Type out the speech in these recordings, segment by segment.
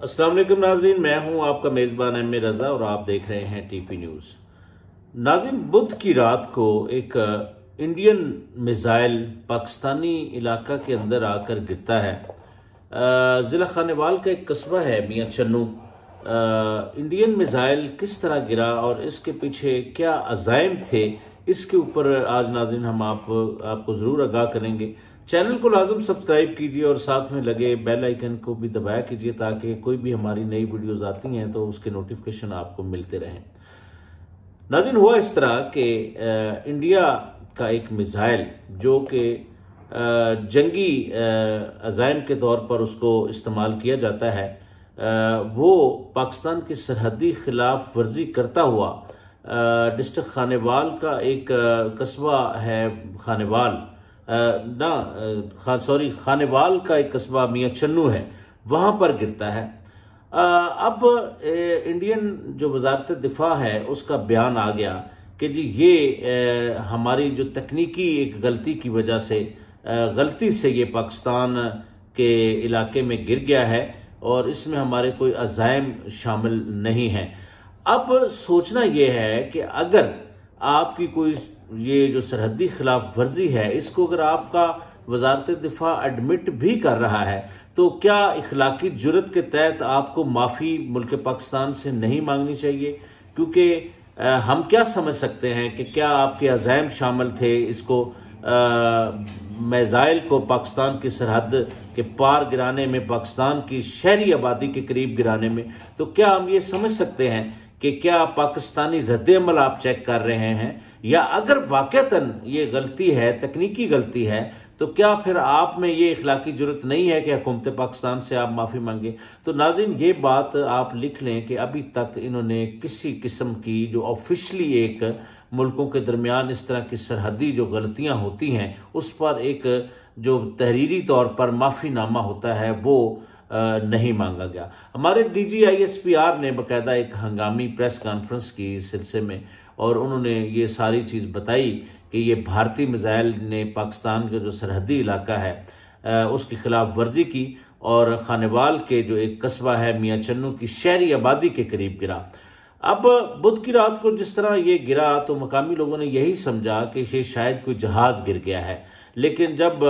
वालेकुम नाजरीन मैं हूं आपका मेज़बान एम रज़ा और आप देख रहे हैं टीपी न्यूज़ नाजिन बुध की रात को एक इंडियन मिज़ाइल पाकिस्तानी इलाका के अंदर आकर गिरता है ज़िला खानेवाल का एक कस्बा है मियां चन्नू इंडियन मिज़ाइल किस तरह गिरा और इसके पीछे क्या अजायम थे इसके ऊपर आज नाजिन हम आप आपको ज़रूर आगाह करेंगे चैनल को लाजम सब्सक्राइब कीजिए और साथ में लगे बेल आइकन को भी दबाया कीजिए ताकि कोई भी हमारी नई वीडियोस आती हैं तो उसके नोटिफिकेशन आपको मिलते रहें नाजिन हुआ इस तरह कि इंडिया का एक मिज़ाइल जो कि जंगी अजायम के तौर पर उसको इस्तेमाल किया जाता है वो पाकिस्तान की सरहदी खिलाफ वर्जी करता हुआ डिस्ट्रिक्ट खानेवाल का एक कस्बा है खानेवाल ना खा, सॉरी खानेवाल का एक कस्बा मियाँ चन्नू है वहां पर गिरता है आ, अब ए, इंडियन जो वजारत दिफा है उसका बयान आ गया कि जी ये ए, हमारी जो तकनीकी एक गलती की वजह से गलती से ये पाकिस्तान के इलाके में गिर गया है और इसमें हमारे कोई अजायम शामिल नहीं है अब सोचना यह है कि अगर आपकी कोई ये जो सरहदी खिलाफ वर्जी है इसको अगर आपका वजारत दिफा एडमिट भी कर रहा है तो क्या इखलाकी जरूरत के तहत आपको माफ़ी मुल्क पाकिस्तान से नहीं मांगनी चाहिए क्योंकि हम क्या समझ सकते हैं कि क्या आपके अजैम शामिल थे इसको मेज़ाइल को पाकिस्तान की सरहद के पार गिराने में पाकिस्तान की शहरी आबादी के करीब गिराने में तो क्या हम ये समझ सकते हैं कि क्या पाकिस्तानी रद्द अमल आप चेक कर रहे हैं या अगर वाक़ता ये गलती है तकनीकी गलती है तो क्या फिर आप में ये इखलाकी जरूरत नहीं है कि हुकूमत पाकिस्तान से आप माफ़ी मांगे तो नाजिन ये बात आप लिख लें कि अभी तक इन्होंने किसी किस्म की जो ऑफिशली एक मुल्कों के दरमियान इस तरह की सरहदी जो गलतियां होती हैं उस पर एक जो तहरीरी तौर पर माफ़ीनामा होता है वो नहीं मांगा गया हमारे D G I S P R ने बाकायदा एक हंगामी प्रेस कॉन्फ्रेंस की सिलसिले में और उन्होंने ये सारी चीज़ बताई कि ये भारतीय मिज़ाइल ने पाकिस्तान का जो सरहदी इलाका है उसके खिलाफ वर्जी की और खानेवाल के जो एक कस्बा है मियाँ चन्नू की शहरी आबादी के करीब गिरा अब बुध की रात को जिस तरह ये गिरा तो मकामी लोगों ने यही समझा कि ये शायद कोई जहाज गिर गया है लेकिन जब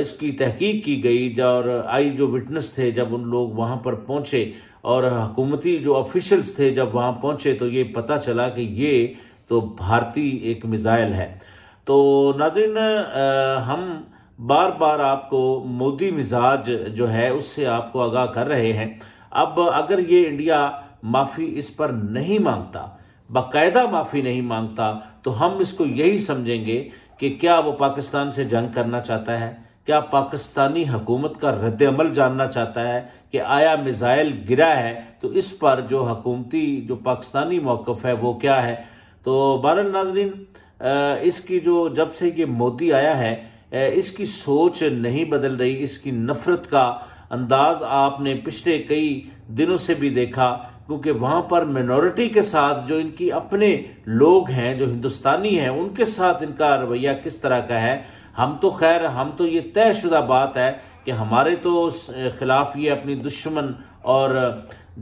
इसकी तहकीक की गई और आई जो विटनेस थे जब उन लोग वहां पर पहुंचे और हकूमती जो ऑफिशल्स थे जब वहां पहुंचे तो ये पता चला कि ये तो भारतीय एक मिज़ाइल है तो नाजिन हम बार बार आपको मोदी मिजाज जो है उससे आपको आगाह कर रहे हैं अब अगर ये इंडिया माफ़ी इस पर नहीं मांगता बाकायदा माफ़ी नहीं मांगता तो हम इसको यही समझेंगे कि क्या वो पाकिस्तान से जंग करना चाहता है क्या पाकिस्तानी हुकूमत का रद्द अमल जानना चाहता है कि आया मिज़ाइल गिरा है तो इस पर जो हकूमती जो पाकिस्तानी मौकफ है वो क्या है तो बार नाजरीन इसकी जो जब से ये मोदी आया है इसकी सोच नहीं बदल रही इसकी नफरत का अंदाज आपने पिछले कई दिनों से भी देखा क्योंकि वहां पर मिनोरिटी के साथ जो इनकी अपने लोग हैं जो हिंदुस्तानी हैं उनके साथ इनका रवैया किस तरह का है हम तो खैर हम तो ये तयशुदा बात है कि हमारे तो खिलाफ ये अपनी दुश्मन और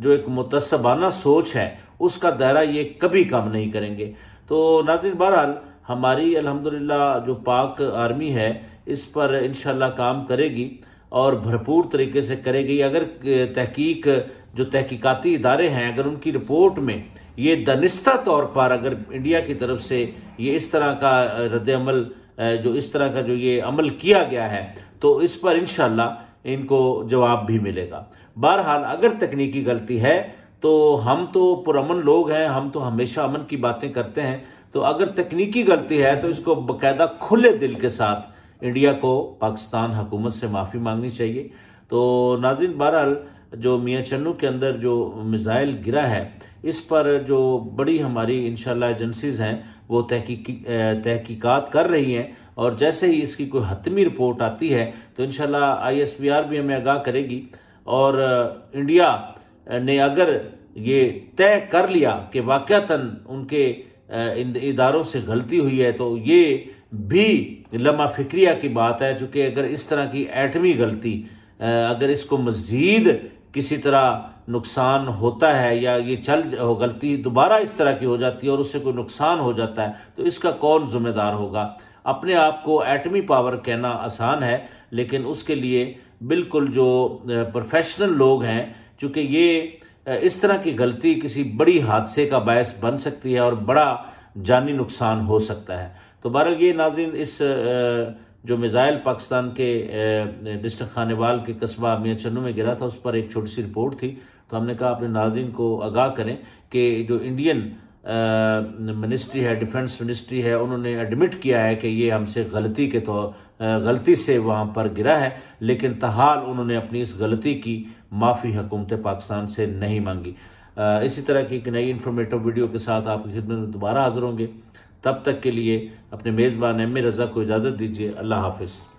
जो एक मुतसबाना सोच है उसका दायरा ये कभी कम नहीं करेंगे तो नाजिर बहरहाल हमारी अल्हम्दुलिल्लाह जो पाक आर्मी है इस पर इन काम करेगी और भरपूर तरीके से करेगी अगर तहकीक जो तहकीकती इदारे हैं अगर उनकी रिपोर्ट में ये दनिस्ता तौर पर अगर इंडिया की तरफ से ये इस तरह का रद्द अमल जो इस तरह का जो ये अमल किया गया है तो इस पर इन इनको जवाब भी मिलेगा बहरहाल अगर तकनीकी गलती है तो हम तो पुरमन लोग हैं हम तो हमेशा अमन की बातें करते हैं तो अगर तकनीकी गलती है तो इसको बकायदा खुले दिल के साथ इंडिया को पाकिस्तान हुकूमत से माफ़ी मांगनी चाहिए तो नाजिन बहरहाल जो मियाँ चन्नू के अंदर जो मिज़ाइल गिरा है इस पर जो बड़ी हमारी इनशाला एजेंसीज़ हैं वो तहकी तहकीकत कर रही हैं और जैसे ही इसकी कोई हतमी रिपोर्ट आती है तो इन आर भी हमें आगाह करेगी और इंडिया ने अगर ये तय कर लिया कि वाक़ता उनके इन इदारों से गलती हुई है तो ये भी लम्हा फिक्रिया की बात है चूँकि अगर इस तरह की एटमी गलती अगर इसको मज़ीद किसी तरह नुकसान होता है या ये चल हो गलती दोबारा इस तरह की हो जाती है और उससे कोई नुकसान हो जाता है तो इसका कौन जिम्मेदार होगा अपने आप को एटमी पावर कहना आसान है लेकिन उसके लिए बिल्कुल जो प्रोफेशनल लोग हैं चूंकि ये इस तरह की गलती किसी बड़ी हादसे का बायस बन सकती है और बड़ा जानी नुकसान हो सकता है तो बहर ये नाजिन इस आ, जो मिज़ाइल पाकिस्तान के डिस्ट्रिक्ट खानेवाल के कस्बा मियाँ चन्नू में गिरा था उस पर एक छोटी सी रिपोर्ट थी तो हमने कहा अपने नाजरन को आगाह करें कि जो इंडियन मिनिस्ट्री है डिफेंस मिनिस्ट्री है उन्होंने एडमिट किया है कि ये हमसे गलती के तौर गलती से वहाँ पर गिरा है लेकिन तहाल उन्होंने अपनी इस गलती की माफ़ी हुकूमत पाकिस्तान से नहीं मांगी इसी तरह की एक नई इन्फॉर्मेटिव वीडियो के साथ आपकी खिदमत में दोबारा हाजिर होंगे तब तक के लिए अपने मेज़बान एम रज़ा को इजाज़त दीजिए अल्लाह हाफिज़